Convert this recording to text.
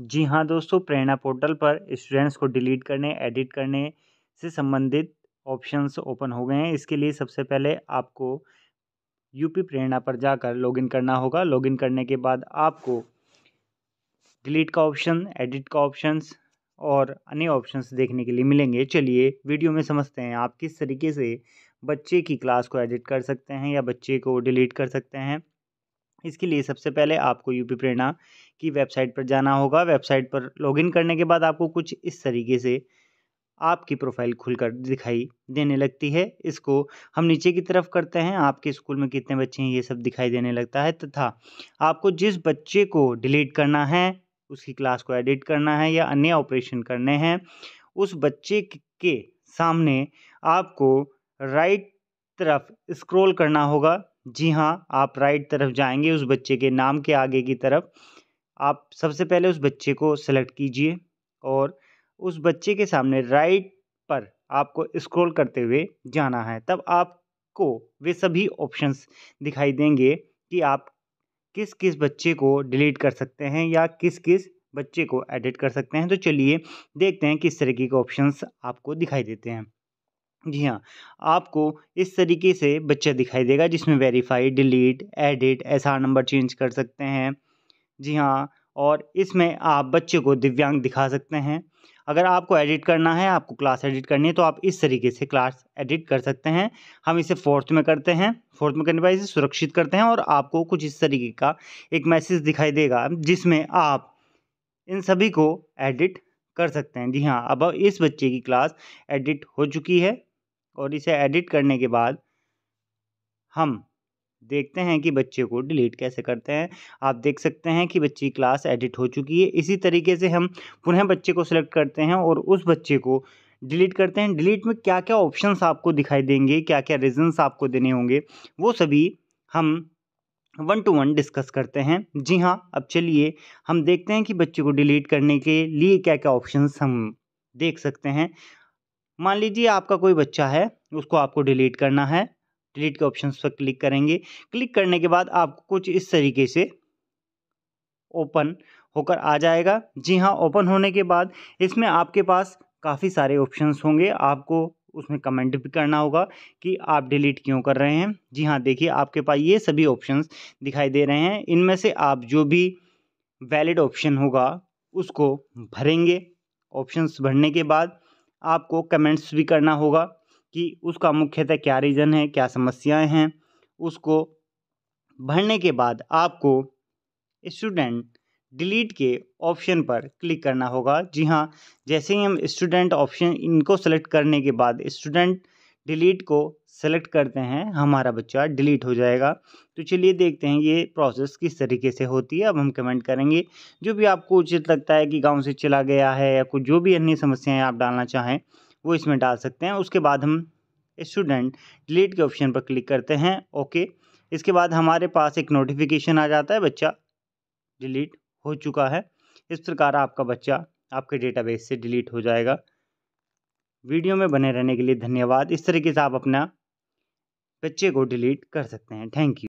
जी हाँ दोस्तों प्रेरणा पोर्टल पर स्टूडेंट्स को डिलीट करने एडिट करने से संबंधित ऑप्शंस ओपन हो गए हैं इसके लिए सबसे पहले आपको यूपी प्रेरणा पर जाकर लॉगिन करना होगा लॉगिन करने के बाद आपको डिलीट का ऑप्शन एडिट का ऑप्शंस और अन्य ऑप्शंस देखने के लिए मिलेंगे चलिए वीडियो में समझते हैं आप किस तरीके से बच्चे की क्लास को एडिट कर सकते हैं या बच्चे को डिलीट कर सकते हैं इसके लिए सबसे पहले आपको यूपी प्रेरणा की वेबसाइट पर जाना होगा वेबसाइट पर लॉगिन करने के बाद आपको कुछ इस तरीके से आपकी प्रोफाइल खुलकर दिखाई देने लगती है इसको हम नीचे की तरफ करते हैं आपके स्कूल में कितने बच्चे हैं ये सब दिखाई देने लगता है तथा आपको जिस बच्चे को डिलीट करना है उसकी क्लास को एडिट करना है या अन्य ऑपरेशन करने हैं उस बच्चे के सामने आपको राइट तरफ स्क्रॉल करना होगा जी हाँ आप राइट तरफ जाएंगे उस बच्चे के नाम के आगे की तरफ आप सबसे पहले उस बच्चे को सेलेक्ट कीजिए और उस बच्चे के सामने राइट पर आपको स्क्रॉल करते हुए जाना है तब आपको वे सभी ऑप्शंस दिखाई देंगे कि आप किस किस बच्चे को डिलीट कर सकते हैं या किस किस बच्चे को एडिट कर सकते हैं तो चलिए देखते हैं किस तरीके के ऑप्शंस आपको दिखाई देते हैं जी हाँ आपको इस तरीके से बच्चा दिखाई देगा जिसमें वेरीफाई डिलीट एडिट ऐसा नंबर चेंज कर सकते हैं जी हाँ और इसमें आप बच्चे को दिव्यांग दिखा सकते हैं अगर आपको एडिट करना है आपको क्लास एडिट करनी है तो आप इस तरीके से क्लास एडिट कर सकते हैं हम इसे फोर्थ में करते हैं फोर्थ में करने पर इसे सुरक्षित करते हैं और आपको कुछ इस तरीके का एक मैसेज दिखाई देगा जिसमें आप इन सभी को एडिट कर सकते हैं जी हाँ अब इस बच्चे की क्लास एडिट हो चुकी है और इसे एडिट करने के बाद हम देखते हैं कि बच्चे को डिलीट कैसे करते हैं आप देख सकते हैं कि बच्चे की क्लास एडिट हो चुकी है इसी तरीके से हम पुनः बच्चे को सिलेक्ट करते हैं और उस बच्चे को डिलीट करते हैं डिलीट में क्या क्या ऑप्शंस आपको दिखाई देंगे क्या क्या रीजंस आपको देने होंगे वो सभी हम वन टू वन डिस्कस करते हैं जी हाँ अब चलिए हम देखते हैं कि बच्चे को डिलीट करने के लिए क्या क्या ऑप्शन हम देख सकते हैं मान लीजिए आपका कोई बच्चा है उसको आपको डिलीट करना है डिलीट के ऑप्शन पर क्लिक करेंगे क्लिक करने के बाद आपको कुछ इस तरीके से ओपन होकर आ जाएगा जी हाँ ओपन होने के बाद इसमें आपके पास काफ़ी सारे ऑप्शंस होंगे आपको उसमें कमेंट भी करना होगा कि आप डिलीट क्यों कर रहे हैं जी हाँ देखिए आपके पास ये सभी ऑप्शंस दिखाई दे रहे हैं इनमें से आप जो भी वैलिड ऑप्शन होगा उसको भरेंगे ऑप्शंस भरने के बाद आपको कमेंट्स भी करना होगा कि उसका मुख्यतः क्या रीज़न है क्या समस्याएं हैं उसको भरने के बाद आपको स्टूडेंट डिलीट के ऑप्शन पर क्लिक करना होगा जी हाँ जैसे ही हम स्टूडेंट ऑप्शन इनको सेलेक्ट करने के बाद स्टूडेंट डिलीट को सेलेक्ट करते हैं हमारा बच्चा डिलीट हो जाएगा तो चलिए देखते हैं ये प्रोसेस किस तरीके से होती है अब हम कमेंट करेंगे जो भी आपको उचित लगता है कि गांव से चला गया है या कुछ जो भी अन्य समस्याएं आप डालना चाहें वो इसमें डाल सकते हैं उसके बाद हम स्टूडेंट डिलीट के ऑप्शन पर क्लिक करते हैं ओके इसके बाद हमारे पास एक नोटिफिकेशन आ जाता है बच्चा डिलीट हो चुका है इस प्रकार आपका बच्चा आपके डेटाबेस से डिलीट हो जाएगा वीडियो में बने रहने के लिए धन्यवाद इस तरीके से आप अपना बच्चे को डिलीट कर सकते हैं थैंक यू